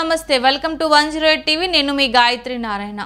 నమస్తే welcome to one zero eight TV నేను మీ గాయత్రి నారాయణ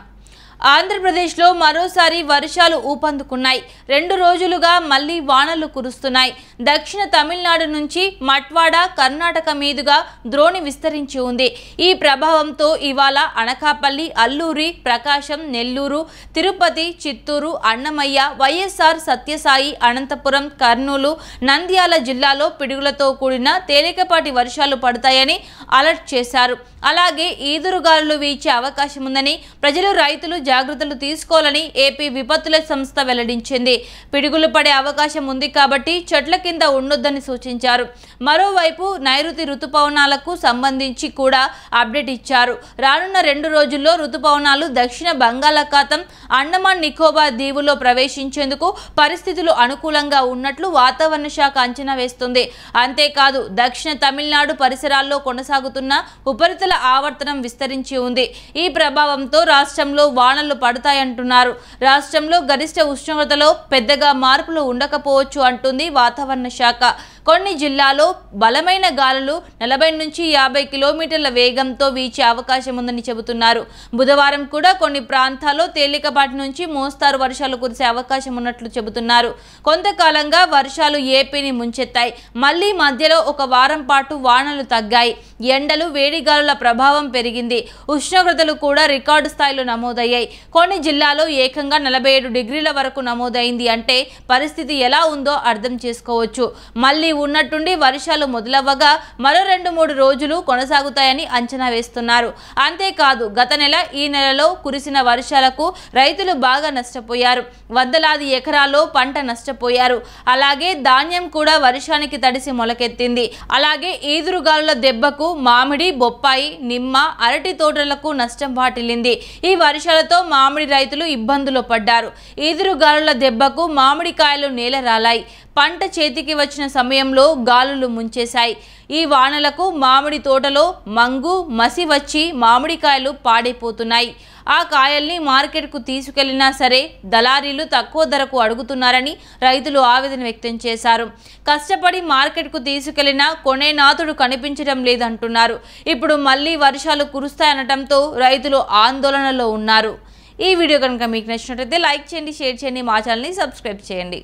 ఆంధ్రప్రదేశ్లో మరోసారి వర్షాలు ఊపందుకున్నాయి రెండు రోజులుగా మళ్లీ వానలు కురుస్తున్నాయి దక్షిణ తమిళనాడు నుంచి మట్వాడ కర్ణాటక మీదుగా ద్రోణి విస్తరించి ఉంది ఈ ప్రభావంతో ఇవాళ అనకాపల్లి అల్లూరి ప్రకాశం నెల్లూరు తిరుపతి చిత్తూరు అన్నమయ్య వైఎస్ఆర్ సత్యసాయి అనంతపురం కర్నూలు నంద్యాల జిల్లాలో పిడుగులతో కూడిన తేలికపాటి వర్షాలు పడతాయని అలర్ట్ చేశారు అలాగే ఈదురుగాలు వీచే అవకాశం ఉందని ప్రజలు రైతులు జాగ్రత్తలు తీసుకోవాలని ఏపీ విపత్తుల సంస్థ వెల్లడించింది పిడుగులు పడే అవకాశం ఉంది కాబట్టి చెట్ల కింద ఉండొద్దని సూచించారు మరోవైపు నైరుతి రుతుపవనాలకు సంబంధించి కూడా అప్డేట్ ఇచ్చారు రానున్న రెండు రోజుల్లో రుతుపవనాలు దక్షిణ బంగాళాఖాతం అండమాన్ నికోబార్ దీవులో ప్రవేశించేందుకు పరిస్థితులు అనుకూలంగా ఉన్నట్లు వాతావరణ శాఖ అంచనా వేస్తుంది అంతేకాదు దక్షిణ తమిళనాడు పరిసరాల్లో కొనసాగుతున్న ఉపరితల ఆవర్తనం విస్తరించి ఉంది ఈ ప్రభావంతో రాష్ట్రంలో వాన వానలు పడతాయంటున్నారు రాష్ట్రంలో గరిష్ట ఉష్ణోగ్రతలో పెద్దగా మార్పులు ఉండకపోవచ్చు అంటుంది వాతావరణ శాఖ కొన్ని జిల్లాలో బలమైన గాలులు నలభై నుంచి యాభై కిలోమీటర్ల వేగంతో వీచే అవకాశం ఉందని చెబుతున్నారు బుధవారం కూడా కొన్ని ప్రాంతాల్లో తేలికపాటి నుంచి మోస్తారు వర్షాలు కురిసే అవకాశం ఉన్నట్లు చెబుతున్నారు కొంతకాలంగా వర్షాలు ఏపీని ముంచెత్తాయి మళ్లీ మధ్యలో ఒక వారం పాటు వానలు తగ్గాయి ఎండలు వేడిగాలుల ప్రభావం పెరిగింది ఉష్ణోగ్రతలు కూడా రికార్డు స్థాయిలో నమోదయ్యాయి కొన్ని జిల్లాలో ఏకంగా నలభై ఏడు డిగ్రీల వరకు నమోదైంది అంటే పరిస్థితి ఎలా ఉందో అర్థం చేసుకోవచ్చు మళ్లీ మళ్లీ ఉన్నట్టుండి వర్షాలు మొదలవ్వగా మరో రెండు మూడు రోజులు కొనసాగుతాయని అంచనా వేస్తున్నారు అంతేకాదు గత నెల ఈ నెలలో కురిసిన వర్షాలకు రైతులు బాగా నష్టపోయారు వందలాది ఎకరాల్లో పంట నష్టపోయారు అలాగే ధాన్యం కూడా వర్షానికి తడిసి మొలకెత్తింది అలాగే ఈదురుగాలుల దెబ్బకు మామిడి బొప్పాయి నిమ్మ అరటి తోటలకు నష్టం వాటిల్లింది ఈ వర్షాలతో మామిడి రైతులు ఇబ్బందులు పడ్డారు ఈదురుగాలుల దెబ్బకు మామిడికాయలు నేల రాలాయి పంట చేతికి వచ్చిన సమయంలో గాలులు ముంచేశాయి ఈ వానలకు మామిడి తోటలో మంగు మసి వచ్చి మామిడికాయలు పాడైపోతున్నాయి ఆ కాయల్ని మార్కెట్కు తీసుకెళ్లినా సరే దళారీలు తక్కువ ధరకు అడుగుతున్నారని రైతులు ఆవేదన వ్యక్తం చేశారు కష్టపడి మార్కెట్కు తీసుకెళ్లినా కొనేనాథుడు కనిపించడం లేదంటున్నారు ఇప్పుడు మళ్లీ వర్షాలు కురుస్తాయనటంతో రైతులు ఆందోళనలో ఉన్నారు ఈ వీడియో కనుక మీకు నచ్చినట్లయితే లైక్ చేయండి షేర్ చేయండి మా ఛానల్ని సబ్స్క్రైబ్ చేయండి